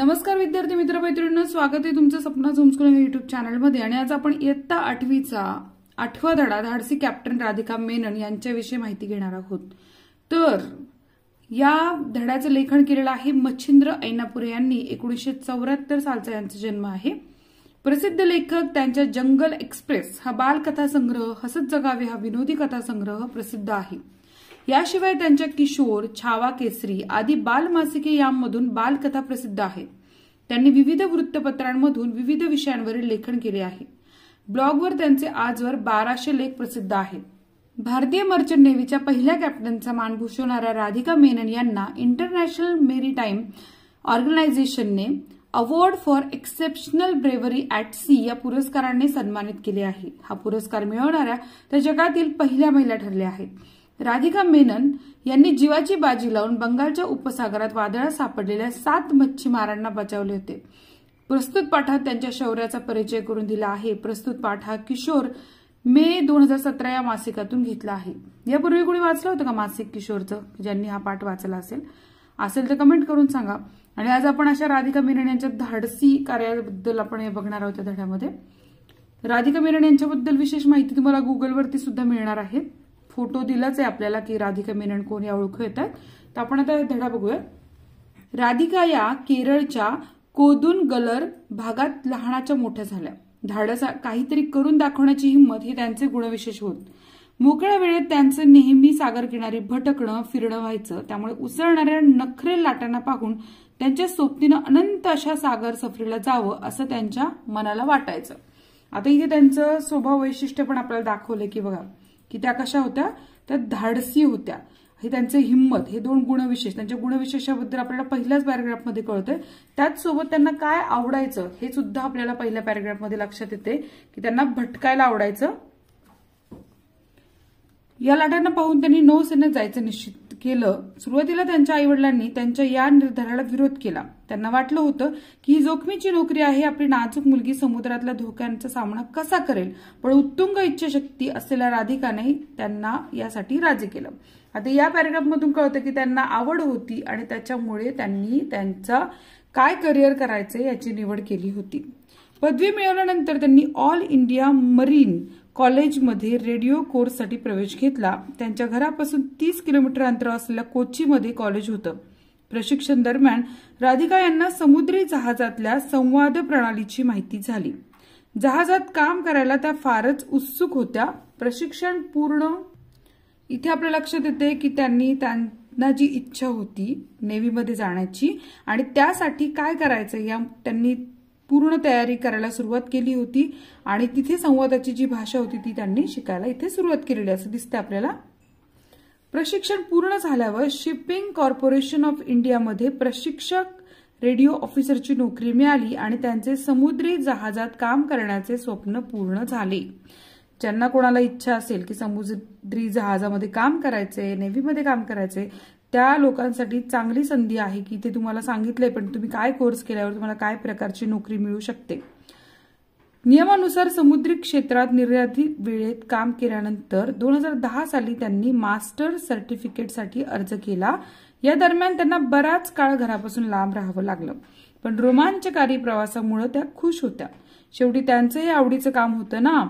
नमस्कार विद्यार्थी मैत्रिणींनो स्वागत आहे तुमचं सपना झुमस्कुल युट्यूब चॅनलमध्ये आणि आज आपण इयत्ता आठवीचा आठवा धडा धाडसी कॅप्टन राधिका मेनन यांच्याविषयी माहिती घेणार आहोत तर या धड्याचं लेखन केलेलं आहे मच्छिंद्र ऐनापुरे यांनी एकोणीसशे चौऱ्याहत्तर सालचा यांचा जन्म आहे प्रसिद्ध लेखक त्यांच्या जंगल एक्सप्रेस हा संग्रह हसत जगावे हा विनोदी कथासंग्रह प्रसिद्ध आहे याशिवाय त्यांच्या किशोर छावा केसरी आदी बालमासिके यांमधून बालकथा प्रसिद्ध आहेत त्यांनी विविध वृत्तपत्रांमधून विविध विषयांवरील लेखन केले आहे ब्लॉगवर त्यांचे आजवर बाराशे लेख प्रसिद्ध आहेत भारतीय मर्चंट नेव्हीच्या पहिल्या कॅप्टनचा मान भूषवणाऱ्या राधिका मेनन यांना इंटरनॅशनल मेरीटाईम ऑर्गनायझेशनने award for exceptional bravery at sea या पुरस्काराने सन्मानित केले आहे हा पुरस्कार मिळवणाऱ्या त्या जगातील पहिल्या महिला ठरल्या आहेत राधिका मेनन यांनी जीवाची बाजी लावून बंगालच्या उपसागरात वादळात सापडलेल्या सात मच्छीमारांना बचावले होते प्रस्तुत पाठात त्यांच्या शौर्याचा परिचय करून दिला आहे प्रस्तुत पाठ हा किशोर मे दोन हजार सतरा या मासिकातून घेतला आहे यापूर्वी कोणी वाचलं होतं का मासिक किशोरचं ज्यांनी हा पाठ वाचला असेल असेल तर कमेंट करून सांगा आणि आज आपण अशा राधिका मेनन यांच्या धाडसी कार्याबद्दल आपण हे बघणार आहोत या धड्यामध्ये राधिका मेनन यांच्याबद्दल विशेष माहिती तुम्हाला गुगलवरती सुद्धा मिळणार आहे फोटो दिलाच आहे आपल्याला की राधिका मेनन कोण या ओळखू येतात तर आपण आता धडा बघूया राधिका या केरळच्या कोदून गलर भागात लहानाच्या मोठ्या झाल्या धाडसा काहीतरी करून दाखवण्याची हिंमत हे त्यांचे गुणविशेष होत मोकळ्या वेळेत त्यांचं नेहमी सागर किनारी भटकणं फिरणं व्हायचं त्यामुळे उसळणाऱ्या नखरे लाटांना पाहून त्यांच्या सोबतीनं अनंत अशा सागर सफरीला जावं असं त्यांच्या मनाला वाटायचं आता इथे त्यांचं स्वभाव वैशिष्ट्य पण आपल्याला दाखवलं की बघा की त्या कशा होत्या त्या धाडसी होत्या हे त्यांचे हिंमत हे दोन गुणविशेष त्यांच्या गुणविशेषाबद्दल आपल्याला पहिल्याच पॅरेग्राफमध्ये कळतंय त्याचसोबत त्यांना काय आवडायचं हे सुद्धा आपल्याला पहिल्या पॅरेग्राफमध्ये लक्षात येते की त्यांना भटकायला आवडायचं या लाटांना पाहून त्यांनी नौसेनेत जायचं निश्चित केलं सुरुवातीला त्यांच्या आईवडिलांनी त्यांच्या या निर्धाराला विरोध केला त्यांना वाटलं होतं की ही जोखमीची नोकरी आहे आपली नाजूक मुलगी समुद्रातल्या धोक्यांचा सामना कसा करेल पण उत्तुंग इच्छाशक्ती असलेल्या राधिकाने त्यांना यासाठी राजी केलं आता या पॅरेग्राफमधून कळतं की त्यांना आवड होती आणि त्याच्यामुळे त्यांनी त्यांचा काय करिअर करायचं याची निवड केली होती पदवी मिळवल्यानंतर त्यांनी ऑल इंडिया मरीन कॉलेजमध्ये रेडिओ कोर्ससाठी प्रवेश घेतला त्यांच्या घरापासून तीस किलोमीटर अंतर असलेल्या कोचीमध्ये कॉलेज होतं प्रशिक्षण दरम्यान राधिका यांना समुद्री जहाजातल्या संवाद प्रणालीची माहिती झाली जहाजात काम करायला त्या फारच उत्सुक होत्या प्रशिक्षण पूर्ण इथे आपल्या लक्षात येते की त्यांनी त्यांना जी इच्छा होती नेव्हीमध्ये जाण्याची आणि त्यासाठी काय करायचं या त्यांनी पूर्ण तयारी करायला सुरुवात केली होती आणि तिथे संवादाची जी भाषा होती ती त्यांनी शिकायला इथे सुरुवात केलेली असं दिसतं आपल्याला प्रशिक्षण पूर्ण झाल्यावर शिपिंग कॉर्पोरेशन ऑफ इंडियामध्ये प्रशिक्षक रेडिओ ऑफिसरची नोकरी मिळाली आणि त्यांचे समुद्री जहाजात काम करण्याचे स्वप्न पूर्ण झाले ज्यांना कोणाला इच्छा असेल की समुद्री जहाजामध्ये काम करायचे नेव्हीमध्ये काम करायचे त्या लोकांसाठी चांगली संधी आहे की ते तुम्हाला सांगितलंय पण तुम्ही काय कोर्स केल्यावर तुम्हाला काय प्रकारची नोकरी मिळू शकते नियमानुसार समुद्री क्षेत्रात निर्याधित वेळेत काम केल्यानंतर दोन हजार दहा साली त्यांनी मास्टर सर्टिफिकेटसाठी अर्ज केला या दरम्यान त्यांना बराच काळ घरापासून लांब राहावं लागलं पण रोमांचकारी प्रवासामुळे त्या खुश होत्या शेवटी त्यांचंही हे आवडीचं काम होतं ना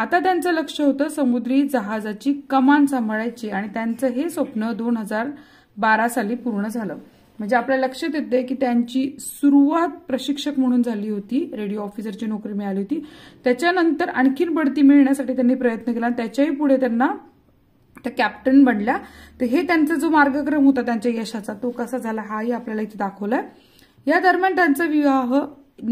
आता त्यांचं लक्ष होतं समुद्री जहाजाची कमान सांभाळायची आणि त्यांचं हे स्वप्न दोन हजार बारा साली पूर्ण झालं म्हणजे आपल्या लक्षात येते की त्यांची सुरुवात प्रशिक्षक म्हणून झाली होती रेडिओ ऑफिसरची नोकरी मिळाली होती त्याच्यानंतर आणखीन बढती मिळण्यासाठी त्यांनी प्रयत्न केला त्याच्याही पुढे त्यांना त्या कॅप्टन बनल्या तर हे त्यांचा जो मार्गक्रम होता त्यांच्या यशाचा तो कसा झाला हाही आपल्याला इथे दाखवलाय या दरम्यान त्यांचा विवाह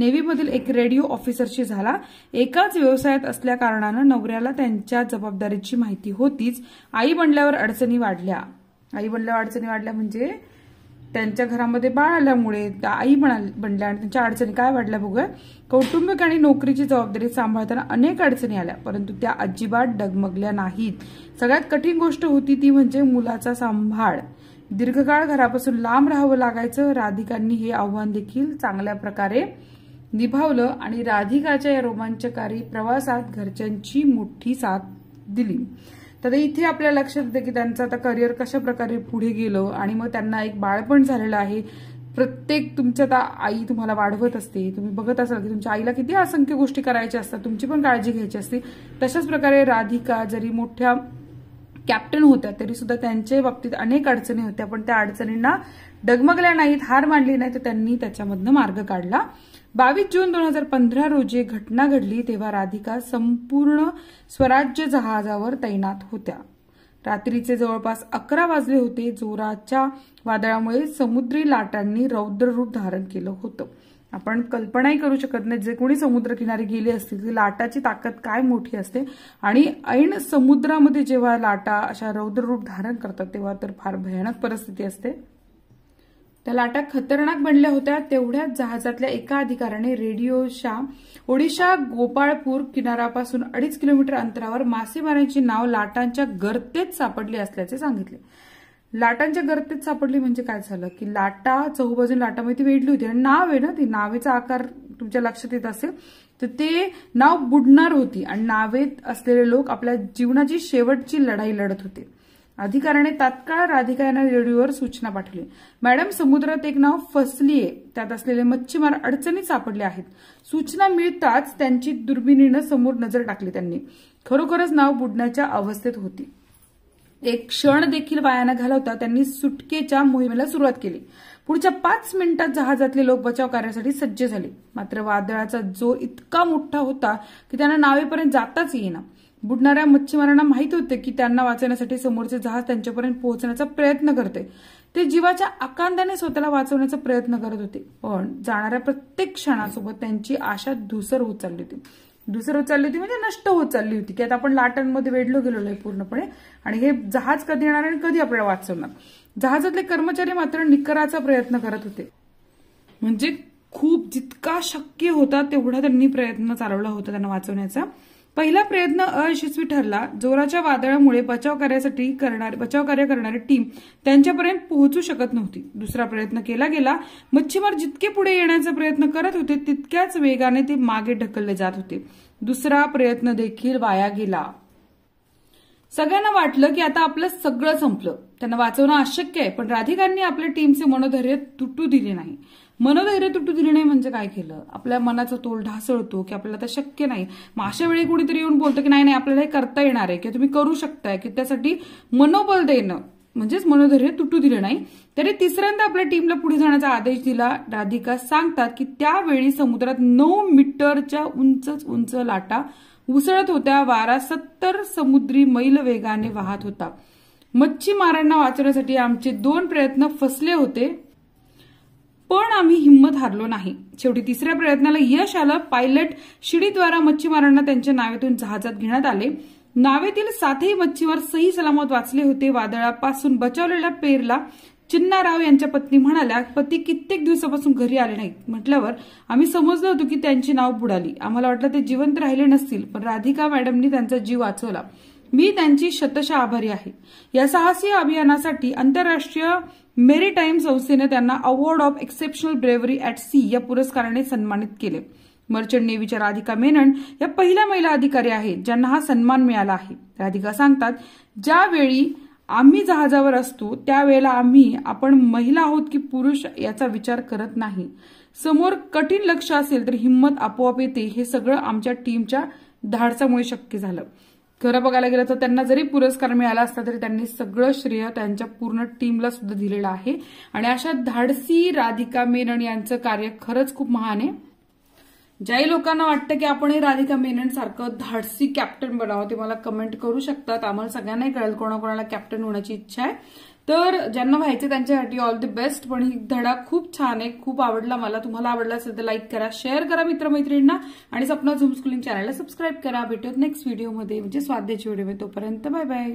नेव्हीमधील एक रेडिओ ऑफिसरशी झाला एकाच व्यवसायात असल्या कारणानं नवऱ्याला त्यांच्या जबाबदारीची माहिती होतीच आई बनल्यावर अडचणी वाढल्या आई बनल्यावर अडचणी वाढल्या म्हणजे त्यांच्या घरामध्ये बाळ आल्यामुळे आई बनल्या आणि त्यांच्या अडचणी काय वाढल्या बघूया कौटुंबिक आणि नोकरीची जबाबदारी सांभाळताना अनेक अडचणी आल्या परंतु त्या अजिबात डगमगल्या नाहीत सगळ्यात कठीण गोष्ट होती ती म्हणजे मुलाचा सांभाळ दीर्घकाळ घरापासून लांब राहावं लागायचं राधिकांनी हे आव्हान देखील चांगल्या प्रकारे निभावलं आणि राधिकाच्या या रोमांचकारी प्रवासात घरच्यांची मोठी साथ दिली तर इथे आपल्या लक्षात येतं की त्यांचं आता करिअर कशा प्रकारे पुढे गेलं आणि मग त्यांना एक बाळपण झालेलं आहे प्रत्येक तुमच्या आता आई तुम्हाला वाढवत असते तुम्ही बघत असाल की तुमच्या आईला किती असंख्य गोष्टी करायच्या असतात तुमची पण काळजी घ्यायची असते तशाच प्रकारे राधिका जरी मोठ्या कॅप्टन होत्या तरी सुद्धा त्यांच्या बाबतीत अनेक अडचणी होत्या पण त्या अडचणींना डगमगल्या नाहीत हार मांडली नाही तर त्यांनी त्याच्यामधनं मार्ग काढला बावीस जून दोन हजार पंधरा रोजी घटना घडली तेव्हा राधिका संपूर्ण स्वराज्य जहाजावर तैनात होत्या रात्रीचे जवळपास अकरा वाजले होते जोराच्या वादळामुळे समुद्री लाटांनी रौद्र रूप धारण केलं होतं आपण कल्पनाही करू शकत नाही जे कोणी समुद्रकिनारी गेले असतील ती लाटाची ताकद काय मोठी असते आणि ऐन समुद्रामध्ये जेव्हा लाटा अशा रौद्र रूप धारण करतात तेव्हा तर फार भयानक परिस्थिती असते त्या लाटा खतरनाक बनल्या होत्या तेवढ्याच जहाजातल्या एका अधिकाऱ्याने रेडिओच्या ओडिशा गोपाळपूर किनाऱ्यापासून अडीच किलोमीटर अंतरावर मासेमाऱ्यांची नाव लाटांच्या गर्तेत सापडली असल्याचे सांगितले लाटांच्या गर्तेत सापडली म्हणजे काय झालं की लाटा चहूबाजून लाटामध्ये वेढली होती आणि नाव आहे ना ती नावेचा आकार तुमच्या लक्षात येत असेल तर ते नाव बुडणार होती आणि नावेत असलेले लोक आपल्या जीवनाची शेवटची लढाई लढत होते अधिकाऱ्याने तात्काळ राधिका यांना रेडिओवर सूचना पाठवली मॅडम समुद्रात एक नाव फसलीये त्यात असलेले मच्छीमार अडचणीत सापडले आहेत सूचना मिळताच त्यांची दुर्बिणीनं समोर नजर टाकली त्यांनी खरोखरच नाव बुडण्याच्या अवस्थेत होती एक क्षण देखील वायानं घालवता त्यांनी सुटकेच्या मोहिमेला सुरुवात केली पुढच्या पाच मिनिटात जहाजातले लोक बचाव कार्यासाठी सज्ज झाले मात्र वादळाचा जोर इतका मोठा होता की त्यांना नावेपर्यंत जाताच येईना बुडणाऱ्या मच्छीमारांना माहीत होते की त्यांना वाचवण्यासाठी समोरचे जहाज त्यांच्यापर्यंत पोहोचण्याचा प्रयत्न करते ते जीवाच्या आकांदाने स्वतःला वाचवण्याचा प्रयत्न करत होते पण जाणाऱ्या प्रत्येक क्षणासोबत त्यांची आशा धुसर होत चालली होती धुसर होत चालली होती म्हणजे नष्ट होत चालली होती की आता आपण लाटांमध्ये वेढलो गेलो आहे पूर्णपणे आणि हे जहाज कधी येणार आणि कधी आपल्याला वाचवणार जहाजातले कर्मचारी मात्र निकराचा प्रयत्न करत होते म्हणजे खूप जितका शक्य होता तेवढा त्यांनी प्रयत्न चालवला होता त्यांना वाचवण्याचा पहिला प्रयत्न अयशस्वी ठरला जोराच्या वादळामुळे बचाव कार्यासाठी करणार बचाव कार्य करणारी टीम त्यांच्यापर्यंत पोहोचू शकत नव्हती दुसरा प्रयत्न केला गेला मच्छीमार जितके पुढे येण्याचा प्रयत्न करत होते तितक्याच वेगाने ते मागे ढकलले जात होते दुसरा प्रयत्न देखील वाया गेला सगळ्यांना वाटलं की आता आपलं सगळं संपलं त्यांना वाचवणं अशक्य आहे पण राधिकांनी आपल्या टीमचे मनोधैर्य तुटू दिले नाही मनोधैर्य तुटू दिलं नाही म्हणजे काय केलं आपल्या मनाचा तोल ढासळतो की आपल्याला तर शक्य नाही मग अशा वेळी कुणीतरी येऊन बोलतं की नाही नाही आपल्याला हे करता येणार आहे की तुम्ही करू शकताय की त्यासाठी मनोबल देणं म्हणजेच मनोधैर्य तुटू दिलं नाही तरी तिसऱ्यांदा आपल्या टीमला पुढे जाण्याचा आदेश दिला राधिका सांगतात की त्यावेळी समुद्रात नऊ मीटरच्या उंच उंच लाटा उसळत होत्या वारा सत्तर समुद्री मैल वेगाने वाहत होता मच्छीमारांना वाचवण्यासाठी आमचे दोन प्रयत्न फसले होते पण आम्ही हिंमत हारलो नाही शेवटी तिसऱ्या प्रयत्नाला यश आलं पायलट शिडीद्वारा मच्छीमारांना त्यांच्या नावेतून जहाजात घेण्यात आले नावेतील सातही मच्छीमार सही सलामत वाचले होते वादळापासून बचावलेल्या पेरला चिन्ना राव यांच्या पत्नी म्हणाल्या पती कित्येक दिवसापासून घरी आले नाहीत म्हटल्यावर आम्ही समजलो होतो की त्यांची नाव बुडाली आम्हाला वाटलं ते जिवंत राहिले नसतील पण राधिका मॅडमनी त्यांचा जीव वाचवला मी त्यांची शतशा आभारी आहे या साहसी अभियानासाठी आंतरराष्ट्रीय मेरी टाईम संस्थेनं त्यांना award of exceptional bravery at sea या पुरस्काराने सन्मानित केले मर्चंट नेव्हीच्या राधिका मेनन या पहिल्या महिला अधिकारी आहेत ज्यांना हा सन्मान मिळाला आहे राधिका सांगतात ज्यावेळी आम्ही जहाजावर असतो त्यावेळेला आम्ही आपण महिला आहोत की पुरुष याचा विचार करत नाही समोर कठीण लक्ष असेल तर हिंमत आपोआप येते हे सगळं आमच्या टीमच्या धाडसामुळे शक्य झालं खरं बघायला गेलं तर त्यांना जरी पुरस्कार मिळाला असता तरी त्यांनी सगळं श्रेय त्यांच्या पूर्ण टीमला सुद्धा दिलेलं आहे आणि अशा धाडसी राधिका मेनन यांचं कार्य खरंच खूप महान आहे ज्याही लोकांना वाटतं की आपण राधिका मेनन सारखं धाडसी कॅप्टन बनावं ते मला कमेंट करू शकतात आम्हाला सगळ्यांनाही कळेल कोणाकोणाला कॅप्टन होण्याची इच्छा आहे तर ज्यांना व्हायचे त्यांच्यासाठी ऑल द बेस्ट पण ही धडा खूप छान आहे खूप आवडला मला तुम्हाला आवडला असेल तर लाईक करा शेअर करा मित्रमैत्रिणींना आणि सपना झूम स्कूलिंग चॅनलला सबस्क्राईब करा भेटूयात नेक्स्ट व्हिडिओमध्ये म्हणजे स्वाध्याची व्हिडिओ तोपर्यंत बाय बाय